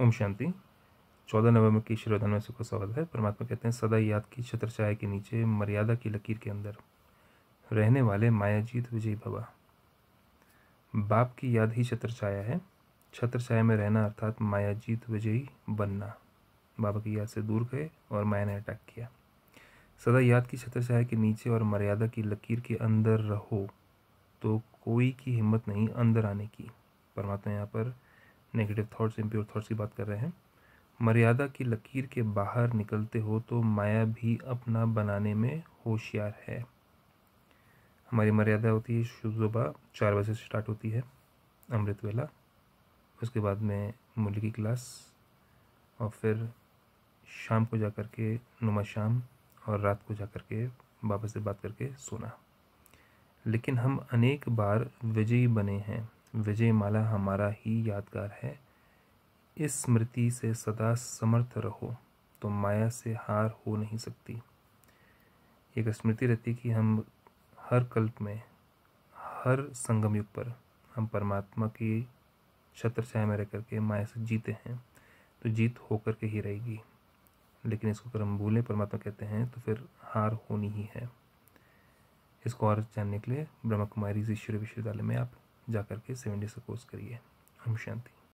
ओम शांति चौदह नवंबर की शिरोधन में सुख स्वागत है परमात्मा कहते हैं सदा याद की छत्रछाया के नीचे मर्यादा की लकीर के अंदर रहने वाले मायाजीत विजय भवा बाप की याद ही छत्रछाया है छत्रछाया में रहना अर्थात मायाजीत विजयी बनना बाबा की याद से दूर गए और माया ने अटैक किया सदा याद की छत्रछाया के नीचे और मर्यादा की लकीर के अंदर रहो तो कोई की हिम्मत नहीं अंदर आने की परमात्मा यहाँ पर नेगेटिव थॉट्स इम्प्योर थॉट्स की बात कर रहे हैं मर्यादा की लकीर के बाहर निकलते हो तो माया भी अपना बनाने में होशियार है हमारी मर्यादा होती है सुबह चार बजे से स्टार्ट होती है अमृत वेला उसके बाद में मूल्य की क्लास और फिर शाम को जा कर के नुमा शाम और रात को जा कर के बाबा से बात करके सोना लेकिन हम अनेक बार विजयी बने हैं विजय माला हमारा ही यादगार है इस स्मृति से सदा समर्थ रहो तो माया से हार हो नहीं सकती एक स्मृति रहती कि हम हर कल्प में हर संगम युग पर हम परमात्मा की छत्र छाया में रह करके माया से जीते हैं तो जीत होकर के ही रहेगी लेकिन इसको अगर हम भूलें परमात्मा कहते हैं तो फिर हार होनी ही है इसको और जानने के लिए ब्रह्मा कुमारी ईश्वरीय विश्वविद्यालय में आप जा करके के सेवन डे का कोर्स करिए हम शांति